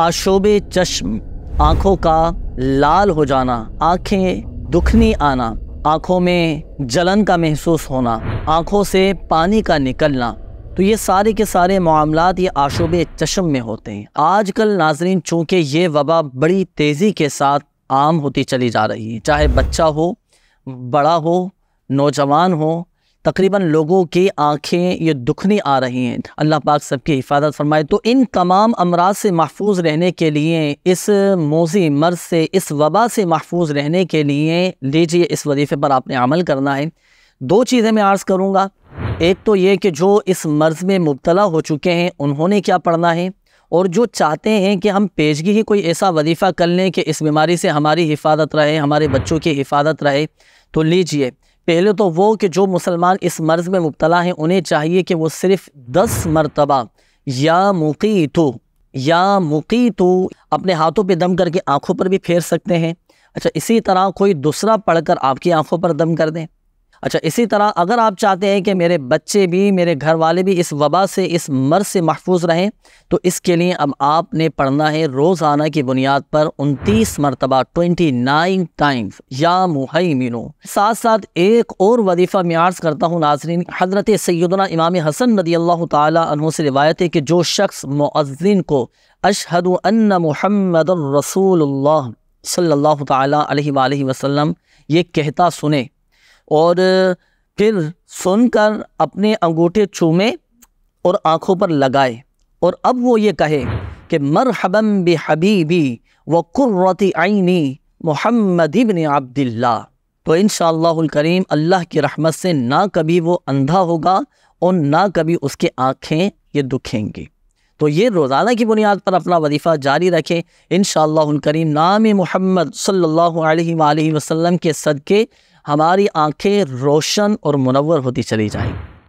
आशोब चश्म आँखों का लाल हो जाना आँखें दुखनी आना आँखों में जलन का महसूस होना आँखों से पानी का निकलना तो ये सारे के सारे मामला ये आशोब चश्म में होते हैं आजकल नाजरीन चूँकि ये वबा बड़ी तेज़ी के साथ आम होती चली जा रही है चाहे बच्चा हो बड़ा हो नौजवान हो तकरीबन लोगों की आँखें ये दुखनी आ रही हैं अल्लाह पाक सबकी हिफाजत फरमाए तो इन तमाम अमराज से महफूज रहने के लिए इस मोजी मर्ज से इस वबा से महफूज रहने के लिए लीजिए इस वजीफ़े पर आपने अमल करना है दो चीज़ें मैं आर्ज़ करूँगा एक तो ये कि जो इस मर्ज़ में मुबतला हो चुके हैं उन्होंने क्या पढ़ना है और जो चाहते हैं कि हम पेशगी ही कोई ऐसा वजीफ़ा कर लें कि इस बीमारी से हमारी हिफाजत रहे हमारे बच्चों की हिफाजत रहे तो लीजिए पहले तो वो कि जो मुसलमान इस मर्ज़ में मुबतला हैं उन्हें चाहिए कि वो सिर्फ़ दस मरतबा या मुकी तो या मुकी तो अपने हाथों पे दम करके आँखों पर भी फेर सकते हैं अच्छा इसी तरह कोई दूसरा पढ़कर आपकी आँखों पर दम कर दें अच्छा इसी तरह अगर आप चाहते हैं कि मेरे बच्चे भी मेरे घर वाले भी इस वबा से इस मर्ज से महफूज रहें तो इसके लिए अब आपने पढ़ना है रोज़ाना की बुनियाद पर उनतीस मरतबा ट्वेंटी नाइन टाइम्स या मुहैमिनो साथ साथ एक और वजीफ़ा मैं आर्ज़ करता हूँ नाजरीन हज़रत सैदना इमाम हसन नदी अल्लाह तहु से रिवायत है कि जो शख्स मुआजिन को अशहद महमद रसूल सल्ला वसम ये कहता सुने और फिर सुनकर अपने अंगूठे चूमे और आँखों पर लगाए और अब वो ये कहे कि मरहबम बे हबीबी व क़ुर्रत आईनी मोहम्मद इबन अब्दिल्ला तो इन करीम अल्लाह की रहमत से ना कभी वो अंधा होगा और ना कभी उसके आँखें ये दुखेंगी तो ये रोज़ाना की बुनियाद पर अपना वजीफ़ा जारी रखें इन करीम नाम मोहम्मद सल्ला वसम के सदक़े हमारी आंखें रोशन और मुनवर होती चली जाएंगी